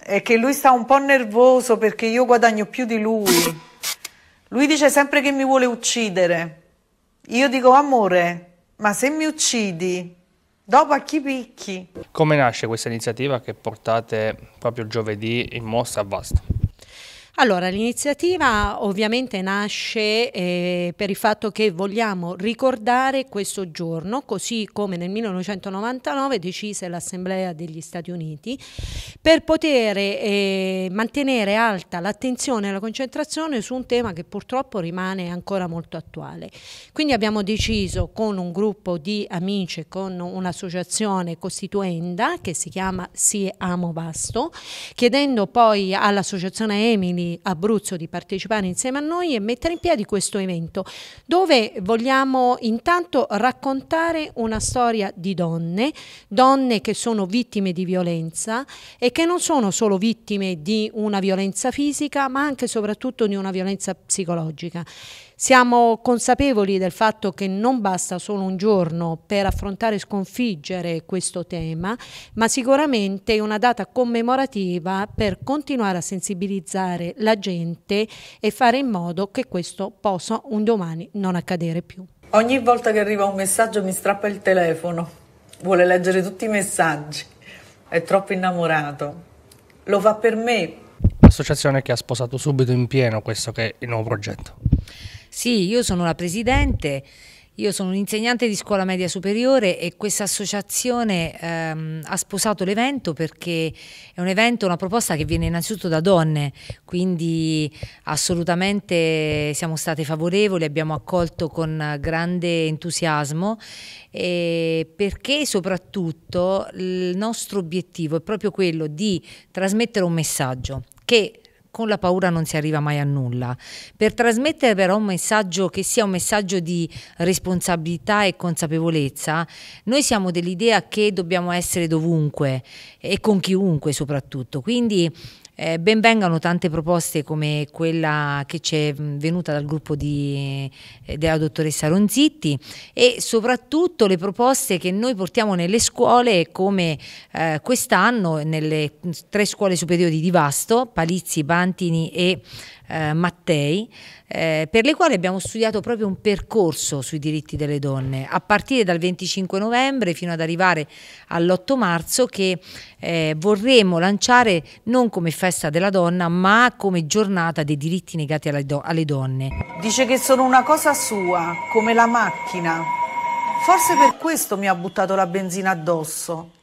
è che lui sta un po' nervoso perché io guadagno più di lui. Lui dice sempre che mi vuole uccidere. Io dico, amore, ma se mi uccidi, dopo a chi picchi? Come nasce questa iniziativa che portate proprio giovedì in mostra a Vasto? Allora, l'iniziativa ovviamente nasce eh, per il fatto che vogliamo ricordare questo giorno, così come nel 1999 decise l'Assemblea degli Stati Uniti, per poter eh, mantenere alta l'attenzione e la concentrazione su un tema che purtroppo rimane ancora molto attuale. Quindi abbiamo deciso con un gruppo di amici, con un'associazione costituenda che si chiama Si Amo Vasto, chiedendo poi all'associazione Emily quindi Abruzzo, di partecipare insieme a noi e mettere in piedi questo evento dove vogliamo intanto raccontare una storia di donne, donne che sono vittime di violenza e che non sono solo vittime di una violenza fisica ma anche e soprattutto di una violenza psicologica. Siamo consapevoli del fatto che non basta solo un giorno per affrontare e sconfiggere questo tema, ma sicuramente una data commemorativa per continuare a sensibilizzare la gente e fare in modo che questo possa un domani non accadere più. Ogni volta che arriva un messaggio mi strappa il telefono, vuole leggere tutti i messaggi, è troppo innamorato, lo fa per me. L'associazione che ha sposato subito in pieno questo che è il nuovo progetto. Sì, io sono la presidente io sono un'insegnante di scuola media superiore e questa associazione ehm, ha sposato l'evento perché è un evento, una proposta che viene innanzitutto da donne, quindi assolutamente siamo state favorevoli, abbiamo accolto con grande entusiasmo e perché soprattutto il nostro obiettivo è proprio quello di trasmettere un messaggio che con la paura non si arriva mai a nulla. Per trasmettere però un messaggio che sia un messaggio di responsabilità e consapevolezza, noi siamo dell'idea che dobbiamo essere dovunque e con chiunque soprattutto. Quindi eh, ben vengano tante proposte come quella che ci è venuta dal gruppo di, eh, della dottoressa Ronzitti e soprattutto le proposte che noi portiamo nelle scuole come eh, quest'anno nelle tre scuole superiori di Vasto, Palizzi, Bantini e eh, Mattei, eh, per le quali abbiamo studiato proprio un percorso sui diritti delle donne, a partire dal 25 novembre fino ad arrivare all'8 marzo che eh, vorremmo lanciare non come festa della donna, ma come giornata dei diritti negati alle donne. Dice che sono una cosa sua, come la macchina. Forse per questo mi ha buttato la benzina addosso.